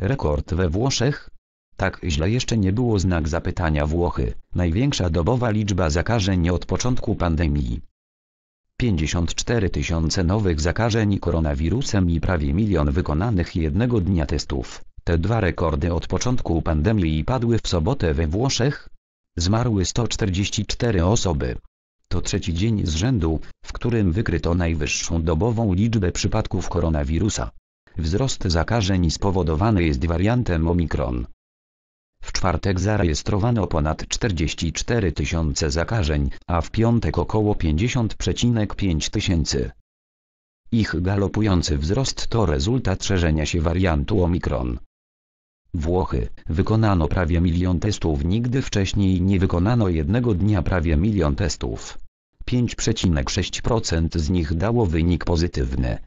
Rekord we Włoszech? Tak źle jeszcze nie było znak zapytania Włochy, największa dobowa liczba zakażeń od początku pandemii. 54 tysiące nowych zakażeń koronawirusem i prawie milion wykonanych jednego dnia testów. Te dwa rekordy od początku pandemii padły w sobotę we Włoszech. Zmarły 144 osoby. To trzeci dzień z rzędu, w którym wykryto najwyższą dobową liczbę przypadków koronawirusa. Wzrost zakażeń spowodowany jest wariantem Omikron. W czwartek zarejestrowano ponad 44 tysiące zakażeń, a w piątek około 50,5 tysięcy. Ich galopujący wzrost to rezultat szerzenia się wariantu Omikron. Włochy, wykonano prawie milion testów nigdy wcześniej nie wykonano jednego dnia prawie milion testów. 5,6% z nich dało wynik pozytywny.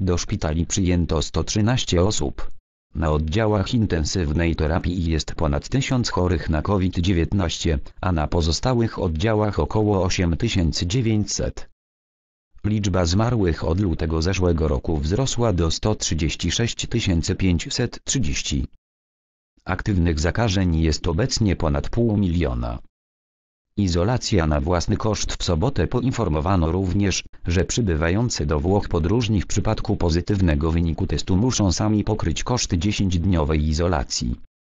Do szpitali przyjęto 113 osób. Na oddziałach intensywnej terapii jest ponad 1000 chorych na COVID-19, a na pozostałych oddziałach około 8900. Liczba zmarłych od lutego zeszłego roku wzrosła do 136 530. Aktywnych zakażeń jest obecnie ponad pół miliona. Izolacja na własny koszt w sobotę poinformowano również, że przybywający do Włoch podróżni w przypadku pozytywnego wyniku testu muszą sami pokryć koszty 10-dniowej izolacji.